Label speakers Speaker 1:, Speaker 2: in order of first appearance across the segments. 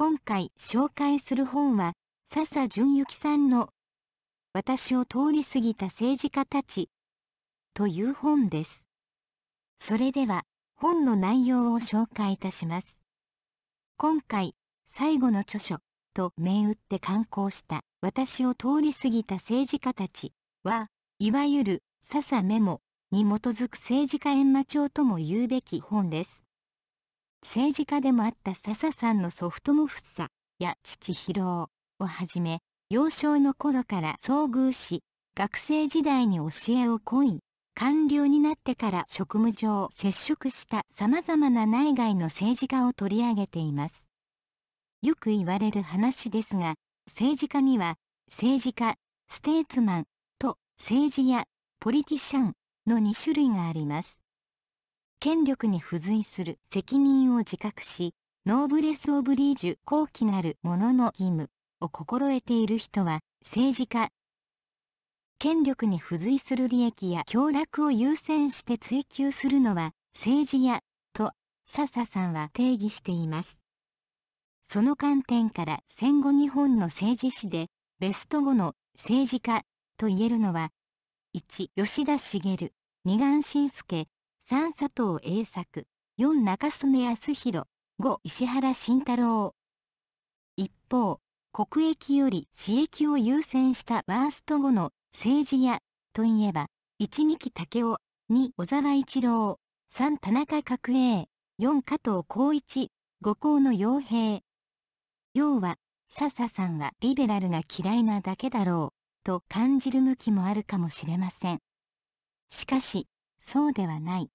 Speaker 1: 今回紹介する本は、笹淳之さんの、私を通り過ぎた政治家たち、という本です。それでは、本の内容を紹介いたします。今回、最後の著書、と銘打って刊行した私を通り過ぎた政治家たちは、いわゆる笹メモに基づく政治家閻魔帳とも言うべき本です。政治家でもあった笹さんの祖父ふさや父広をはじめ、幼少の頃から遭遇し、学生時代に教えを請い、官僚になってから職務上接触した様々な内外の政治家を取り上げています。よく言われる話ですが、政治家には、政治家、ステーツマンと政治やポリティシャンの2種類があります。権力に付随する責任を自覚し、ノーブレス・オブリージュ高貴なる者の義務を心得ている人は政治家。権力に付随する利益や享楽を優先して追求するのは政治家と笹さんは定義しています。その観点から戦後日本の政治史でベスト5の政治家と言えるのは1吉田茂二眼信介3佐藤栄作、4中曽根康弘、5石原慎太郎。一方、国益より私益を優先したワースト後の政治家といえば、1三木武雄、2小沢一郎、3田中角栄、4加藤浩一、5校の傭兵。要は、笹さんはリベラルが嫌いなだけだろう、と感じる向きもあるかもしれません。しかし、そうではない。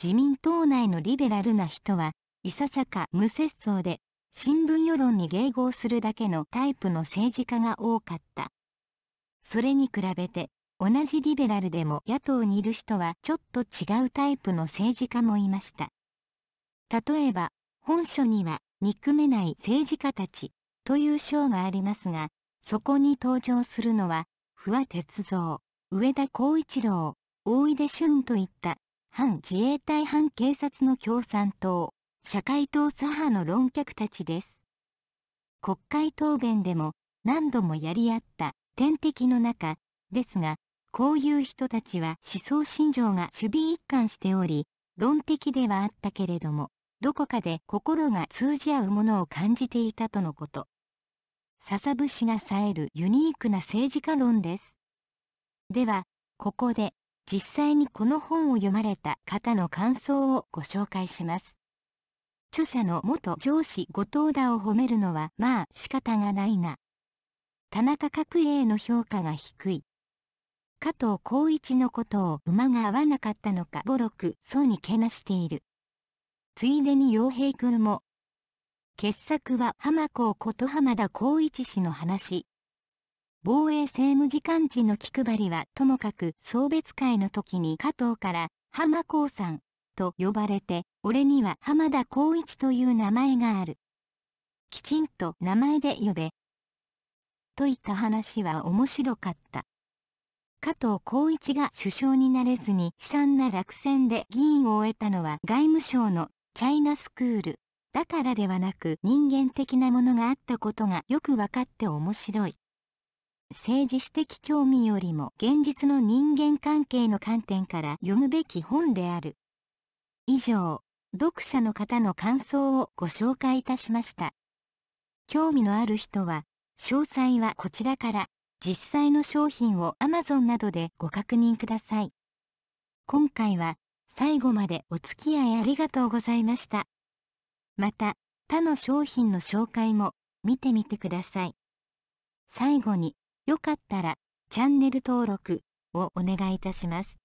Speaker 1: 自民党内のリベラルな人はいささか無節操で新聞世論に迎合するだけのタイプの政治家が多かった。それに比べて同じリベラルでも野党にいる人はちょっと違うタイプの政治家もいました。例えば本書には憎めない政治家たちという章がありますがそこに登場するのは不破哲三上田浩一郎大出俊といった反自衛隊反警察の共産党、社会党左派の論客たちです。国会答弁でも何度もやり合った天敵の中ですが、こういう人たちは思想信条が守備一貫しており、論的ではあったけれども、どこかで心が通じ合うものを感じていたとのこと。笹節が冴えるユニークな政治家論です。では、ここで実際にこの本を読まれた方の感想をご紹介します。著者の元上司後藤田を褒めるのはまあ仕方がないな。田中角栄の評価が低い。加藤浩一のことを馬が合わなかったのかボロくそうにけなしている。ついでに洋平くんも。傑作は浜子こと浜田浩一氏の話。防衛政務次官時の気配りはともかく送別会の時に加藤から浜光さんと呼ばれて、俺には浜田光一という名前がある。きちんと名前で呼べ。といった話は面白かった。加藤光一が首相になれずに悲惨な落選で議員を終えたのは外務省のチャイナスクールだからではなく人間的なものがあったことがよくわかって面白い。政治史的興味よりも現実の人間関係の観点から読むべき本である。以上、読者の方の感想をご紹介いたしました。興味のある人は、詳細はこちらから、実際の商品を Amazon などでご確認ください。今回は、最後までお付き合いありがとうございました。また、他の商品の紹介も見てみてください。最後に、よかったらチャンネル登録をお願いいたします。